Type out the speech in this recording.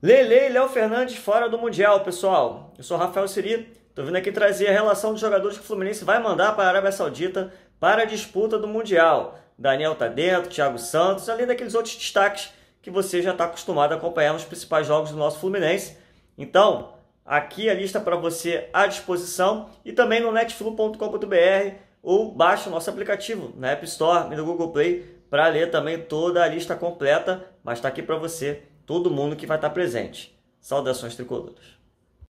Lele e Léo Fernandes fora do Mundial, pessoal. Eu sou Rafael Siri, Estou vindo aqui trazer a relação dos jogadores que o Fluminense vai mandar para a Arábia Saudita para a disputa do Mundial. Daniel tá dentro, Thiago Santos, além daqueles outros destaques que você já está acostumado a acompanhar nos principais jogos do nosso Fluminense. Então, aqui a lista para você à disposição e também no netflu.com.br ou baixa o nosso aplicativo na App Store e no Google Play para ler também toda a lista completa, mas está aqui para você todo mundo que vai estar presente. Saudações tricolores.